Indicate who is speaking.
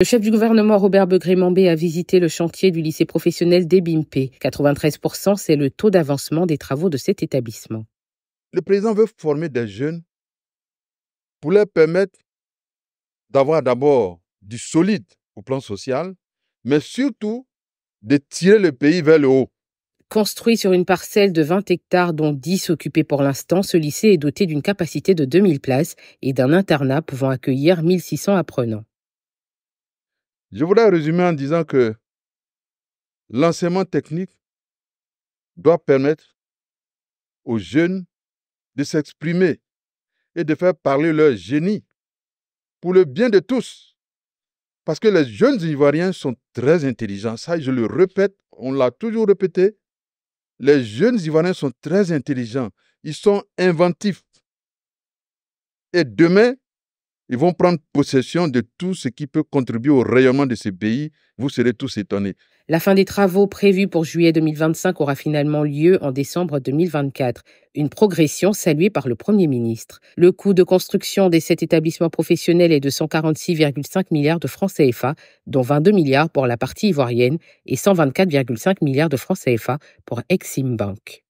Speaker 1: Le chef du gouvernement Robert begré a visité le chantier du lycée professionnel d'Ebimpe. 93%, c'est le taux d'avancement des travaux de cet établissement.
Speaker 2: Le président veut former des jeunes pour leur permettre d'avoir d'abord du solide au plan social, mais surtout de tirer le pays vers le haut.
Speaker 1: Construit sur une parcelle de 20 hectares dont 10 occupés pour l'instant, ce lycée est doté d'une capacité de 2000 places et d'un internat pouvant accueillir 1600 apprenants.
Speaker 2: Je voudrais résumer en disant que l'enseignement technique doit permettre aux jeunes de s'exprimer et de faire parler leur génie pour le bien de tous. Parce que les jeunes Ivoiriens sont très intelligents. Ça, je le répète, on l'a toujours répété. Les jeunes Ivoiriens sont très intelligents. Ils sont inventifs. Et demain, ils vont prendre possession de tout ce qui peut contribuer au rayonnement de ces pays. Vous serez tous étonnés.
Speaker 1: La fin des travaux prévus pour juillet 2025 aura finalement lieu en décembre 2024, une progression saluée par le Premier ministre. Le coût de construction des sept établissements professionnels est de 146,5 milliards de francs CFA, dont 22 milliards pour la partie ivoirienne et 124,5 milliards de francs CFA pour Exim Bank.